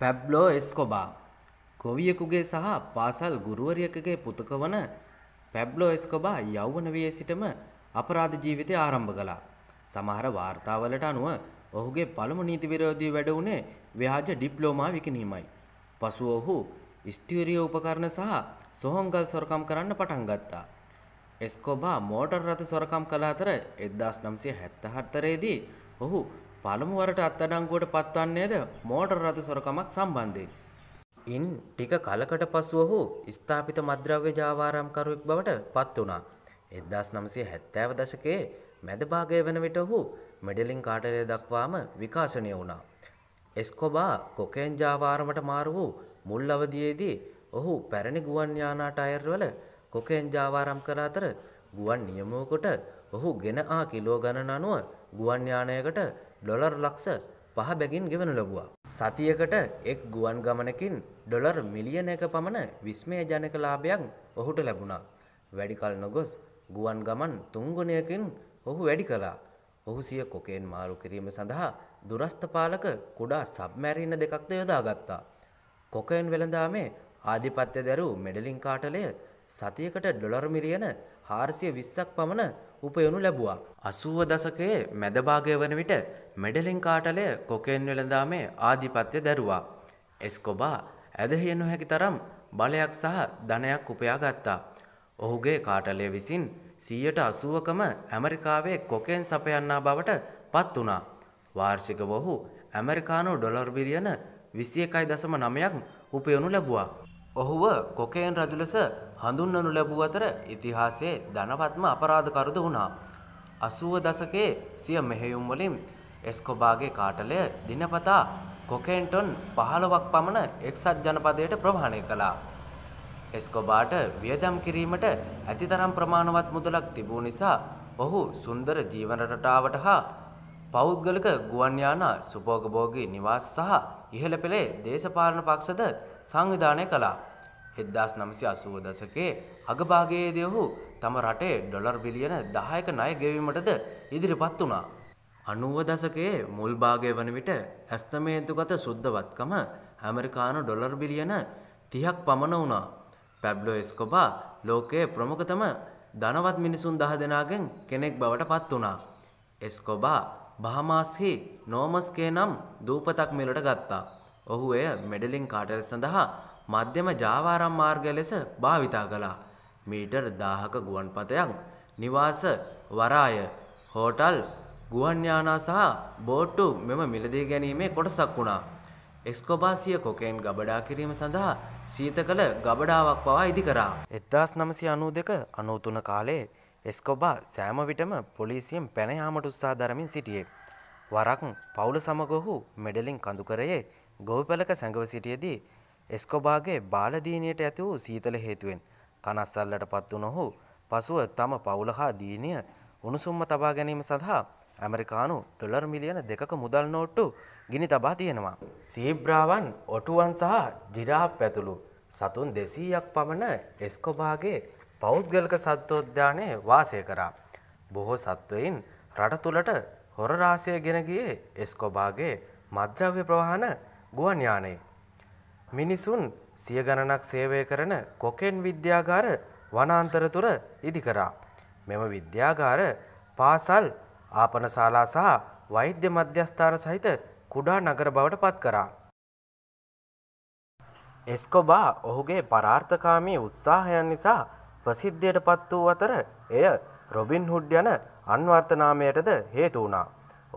Pablo එස්කොබා ගොවියෙකුගේ සහ පාසල් ගුරුවරියකගේ පුතක වන පැබ්ලෝ එස්කොබා යෞවන වයේ සිටම අපරාධ ජීවිතය ආරම්භ කළා. සමහර වාර්තාවලට අනුව ඔහුගේ පළමු නීති විරෝධී වැඩ වුණේ ව්‍යාජ ඩිප්ලෝමා විකිණීමයි. පසුව ඔහු ස්ටියරියෝ උපකරණ සහ සොහොංගල් සොරකම් කරන්න පටන් ගත්තා. එස්කොබා මෝටර් රථ සොරකම් කළ අතර 1974 දී ඔහු පළමුවරට අත්අඩංගුවට පත්වන්නේද මෝටර් රථ සොරකමක් සම්බන්ධයෙන්. ඉන් ටික කලකට පසු ඔහු ස්ථාපිත මද්‍රව්‍ය ජාවාරම්කරුවෙක් බවට පත් වුණා. එදදාස් නමසය හැත්තෑව දශකයේ මැදභාගය වන විට ඔහු මෙඩලින් කාටලය දක්වාම විකාශනය වුණා. එස්කොබා කොකෙන් ජාවාරමට මාරු වූ මුල් අවදියේදී ඔහු පැරණි ගුවන් යානාට අයර්වල කොකෙන් ජාවාරම් කර අතර ගුවන් නියමුවකොට ඔහු ගෙන ආ කිලෝ ගණන අනුව ගුවන් යානයකට ඩොලර් ලක්ෂ පහ බැගින් ගෙවනු ලැබවා. සතියකට එක් ගුවන් ගමනකින් ඩොලර් මිලියනයක පමණ විස්මය ජනක ලාභයක් ඔහුට ලැබුණා. වැඩිකල් නොගොස් ගුවන් ගමන් තුංගුණයකින් ඔහු වැඩි කලා. ඔහු සිය කොකෙන් මාරු කිරීම සඳහා දුරස්ථපාලක කුඩා සබ්මැරීන දෙකක්ද යොදාගත්තා. කොකයෙන් වෙළඳාමේ ආධිපත්‍ය දැරූ මෙඩලින් කාටලය සතියකට ඩොලර් මිලියන හාරසිය විස්සක් පමණ උපයනු ලැබුවා. අසූව දසකයේ මැදභාගය වන විට මෙඩලින් කාටලය කොකෙන් වෙළඳාමේ ආධිපත්‍ය දැරුවා. එස්කොබා ඇදහිය නොහැකි තරම් බලයක් සහ ධනයක් උපයා ගත්තා. ඔහුගේ කාටලය විසින් සීයට අසුවකම ඇමරිකාවේ කොකෙන් සපයන්නා බවට පත් වනා. වාර්ෂික වොහු ඇමරිකානු ඩොලර් බිලියන විසිය එකයි දසම නමයක් උපයනු ලැබවා. ඔහුව කොකේන් රජු ලෙස හඳුන්වනු ලැබූ අතර ඉතිහාසයේ ධනවත්ම අපරාධකරුද වුණා. 80 දශකයේ සිය මෙහෙයුම් වලින් එස්කොබාගේ කාටලය දිනපතා කොකේන් ටොන් 15ක් පමණ එක්සත් ජනපදයට ප්‍රවාහනය කළා. එස්කොබාට වියදම් කිරීමට ඇතිතරම් ප්‍රමාණවත් මුදලක් තිබූ නිසා ඔහු සුන්දර ජීවන රටාවට හා පෞද්ගලික ගුවන් යානා සුභෝගභෝගී නිවාස සහ ඉහළ පෙළේ දේශපාලන පක්ෂද සංවිධානය කළා. එදදාස් නමසි අසුව දසකේ අගභාගයේදී ඔහු තම රටේ ඩොලර් බිලියන දහයක ණය ගෙවීමටද ඉදිරිපත් වුණා. අනුව දසකයේ මුල් භාගය වන විට ඇස්තමේන්තුගත සුද්ධවත්කම ඇමරිකානු ඩොලර් බිලියන තිහක් පමණ වුණා. පැබ්ලෝ එස්කොබා ලෝකයේ ප්‍රමුඛතම ධනවත් මිනිසුන් දහ දෙනාගෙන් කෙනෙක් බවට පත් වුණා. එස්කොබා බහමාස්හි නෝමස්කේ නම් දූපතක් මිලට ගත්තා. ඔහු එය මෙඩලින් කාටල් සඳහා මධ්‍යම ජාවාරම් මාර්ගය ලෙස භාවිතා කළා. මීටර් දාහක ගුවන්පතයක් නිවාස වරාය හෝටල් ගුවන්යානා සහ බෝට්ටු මෙම මිලදී ගැනීමේ කොටසක් වුණා. එස්කොබාසිය කොකෙන් ගබඩා කිරීම සඳහා සීතකළ ගබඩාවක් පවා ඉදිකරා. එදදාස් නමසි අනූ දෙක අනූතුන කාලේ එස්කොබා සෑමවිටම පොලිසියෙන් පැනයාමට උත්සා දරමින් සිටියේ. වරක් පවුල සමගොහු මෙඩලින් කඳුකරයේ ගොවපලක සැඟව සිටියදී එස්කොබාගේ බාලදීනයට ඇති වූ සීතල හේතුවෙන් කනස්සල්ලට පත් වුණ ඔහු පසුව තම පවුල හා දීනය උණුසුම්ම තබා ගැනීම සඳහා ඇමරිකානු ඩොලර් මිලියන දෙකක මුදල් නෝට්ටු ගිනි තබා තියෙනවා. සීබ්‍රාවන් ඔටුවන් සහ ජිරාප් ඇතුළු සතුන් දෙසීයක් පමණ එස්කොබාගේ පෞද්ගලක සත්වෝද්‍යානය වාසය කරා. බොහෝ සත්වයින් රට තුළට හොරරාසය ගෙනගියේ එස්කොබාගේ මද්‍රව්‍ය ප්‍රවාහන ගුවන් යානයේ. මිනිසුන් සිය ගණනක් සේවය කරන කොකෙන් විද්‍යාගාර වනාන්තර තුර ඉදි කරා. මෙම විද්‍යාගාර පාසල් ආපනශාලා සහ වෛද්‍ය මධ්‍යස්ථාන සහිත කුඩා නගර බවට පත් කරා. එස්කොබා ඔහුගේ පරාර්ථකාමී උත්සාහයන් නිසා ප්‍රසිද්ධයට පත් වූ අතර එය රොබින් හුඩ් යන අන්වර්තනාමයටද හේතු වුණා.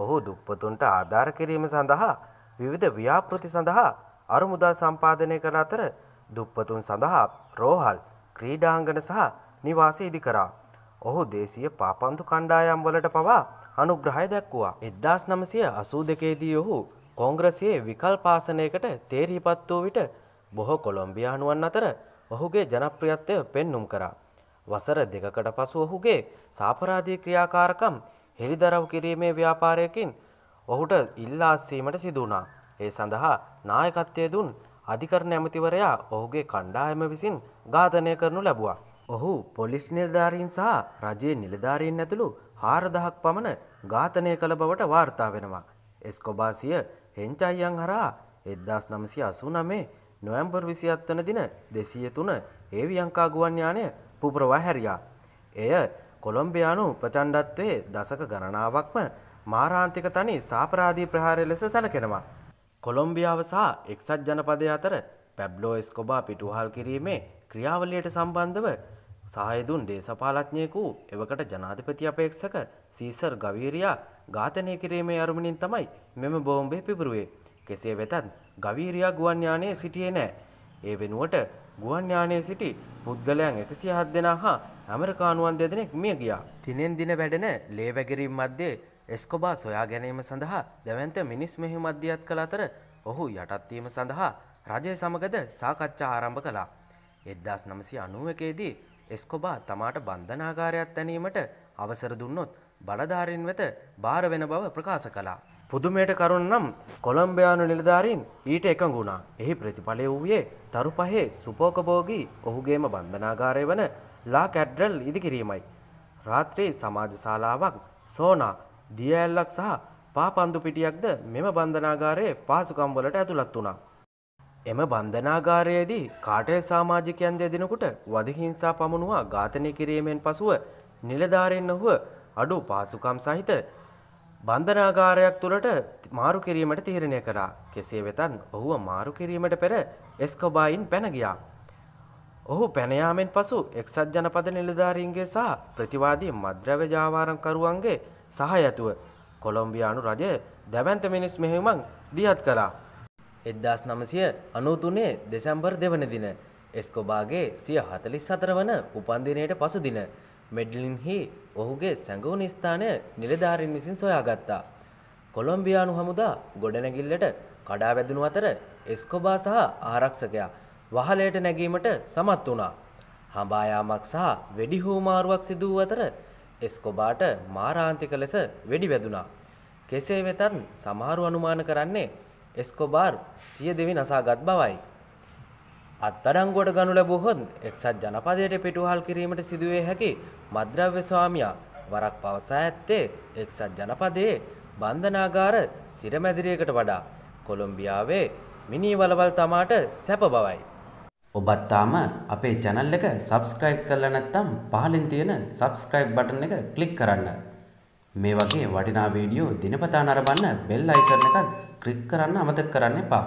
ඔහු දුප්පතුන්ට ආධාර කිරීම සඳහා විවිධ ව්‍යාපෘති සඳහා අරමුදල් සම්පාදනය කළ අතර දුප්පතුන් සඳහා රෝහල් ක්‍රීඩාංගන සහ නිවාස ඉදි කරා. ඔහු දේශීය පාපන්තු කණ්ඩායම් වලට පවා අනුග්‍රහය දැක්වුවා. එද්දාස් නමසය අසූ දෙකේදී ඔහු කොංග්‍රසයේ විකල්පාසනයකට තේරීපත් වූ විට බොහෝ කොළොම්බියානුවන් අතර ඔහුගේ ජනප්‍රියත්වය පෙන්නුම් කරා. වසර දෙකකට පසු ඔහුගේ සාපරාධී ක්‍රියාකාරකම් හෙළිදරව් කිරීමේ ව්‍යාපාරයකින් ඔහුට ඉල්ලාස්සීමට සිදුවනා. ඒ සඳහා නායකත්වය දුන් අධිකරණ ඇමතිවරයා ඔහුගේ කණ්ඩායම විසින් ඝාතනය කරනු ලැබවා. ඔහු පොලිස් නිලධාරීන් සහ රජයේ නිලධාරීන් ඇතුළු හාරදහක් පමණ ඝාතනය කළ බවට වාර්තා වෙනවා. එස්කොබාසිය හෙන්චයියන් හරා එද්දාස් නමසි අසු නමේ නොයම්බර් විසි අත්වන දින දෙසිය තුන ඒවියංකා ගුවන්්‍යානය පුපරවා හැරයා. එය කොළොම්බියානු ප්‍රචණ්ඩත්වේ දසක ගණනාවක්ම මාරාන්තික තනි සාපරාධී ප්‍රහාරය ලෙස සැලකෙනවා. කොලොම්බියාව සහ එක්සත් ජනපදය අතර පැබ්ලෝ එස්කොබා පිටුහල් කිරීමේ ක්‍රියාවලියට සම්බන්ධව සහයදුන් දේශපාලත්ඥයකු එවකට ජනාධිපති අපේක්ෂක සීසර් ගවීරයා ඝාතනය කිරීමේ අරමුණින් තමයි මෙම බෝම්බේ පිපුරුවේ. කෙසේ වෙතත් ගවීරයා ගුවන්යානයේ සිටියේ නෑ. ඒ වෙනුවට ගුවන්යානයේ සිටි පුද්ගලයන් එකසිය හත් දෙනා හා ඇමරිකානුවන් දෙදෙනෙක් මිය ගියා. දිනෙන් දින වැඩෙන ලේවැගිරීම් මැද්දේ එස්කොබා සොයා ගැනීම සඳහා දැවන්ත මිනිස් මෙහිමද්‍යත් කළ අතර ඔහු යටත්වීම සඳහා රජය සමගද සාකච්ඡා ආරම්භ කළා. එද්දාස් නමසි අනුවකේදී එස්කොබා තමාට බන්ධනාගාරයක් තැනීමට අවසර දුන්නොත් බලධාරින් වෙත භාර වෙන බව ප්‍රකාශ කළා. පුදුමයට කරුණ නම් කොළම්බයානු නිලධාරීන් ඊට එකඟුණා. එහි ප්‍රතිඵලය වූයේ තරු පහේ සුපෝකබෝගී ඔහුගේම බන්ධනාගාරය වන ලා කැඩ්රල් ඉදිකිරීමයි. රාත්‍රී සමාජ ශාලාවක් සෝනා දිය ඇල්ලක් සහ පාපන්දු පිටියක්ද මෙම බන්ධනාගාරයේ පාසුකම් වලට ඇතුළත් වුණා. එම බන්ධනාගාරයේදී කාටය සමාජිකයන් දෙදෙනෙකුට වදහිංසා පමුණුවා ඝාතනය කිරීමෙන් පසුව නිලධාරීන් ඔහුව අඩු පාසුකම් සහිත බන්ධනාගාරයක් තුළට මාරු කිරීමට තීරණය කරා. කෙසේ වෙතත් ඔහුව මාරු කිරීමට පෙර එස්කොබායින් පැන ගියා. ඔහු පැනයාමෙන් පසු එක්සත් ජනපද නිලධාරීන්ගේ සහ ප්‍රතිවාදී මද්‍රව්‍ය ජාවාරම්කරුවන්ගේ සහය ඇතුව කොළොම්බියානු රජය දැවන්ත මිනිස් මෙහෙමක් දිහත් කළා. එද්දාස් නමසය අනූතුනේ දෙසැම්බර් දෙවන දින එස්කොබාගේ සිය හතලිස් සතර වන උපන්දිනයට පසුදින මෙඩ්ලින් හි ඔහුගේ සැඟවුණ ස්ථානය නිලධාරින් විසින් සොයාගත්තා. කොළොම්බියානු හමුදා ගොඩනැගිල්ලට කඩා වැදුණු අතර එස්කොබා සහ ආරක්ෂකයා වහලයට නැගීමට සමත් වුණා. හඹායාමක් සහ වෙඩිහූමාරුවක් සිදුව අතර එස්කොබාට මාරාන්තික ලෙස වෙඩි වැදුනා. කෙසේ වෙතත් සමහරු අනුමාන කරන්නේ එස්කොබාර් සිය දෙවි නසාගත් බවයි. අත්අඩංගුවට ගනු ලැබුවහොත් එක්සත් ජනපදයට පිටුවහල් කිරීමට සිදුවේ හැකි මද්‍රව්‍ය ස්වාමියා වරක් පවසා ඇත්තේ එක්සත් ජනපදයේ බන්ධනාගාර සිරමැදිරියකට වඩා කොලොම්බියාවේ මිනී වලවල් තමාට සැප බවයි. ඔබත් තාම අපේ channel එක subscribe කරලා නැත්නම් පහලින් තියෙන subscribe button එක click කරන්න. මේ වගේ වටිනා වීඩියෝ දිනපතා නරඹන්න bell icon එකත් click කරන්න අමතක කරන්න එපා.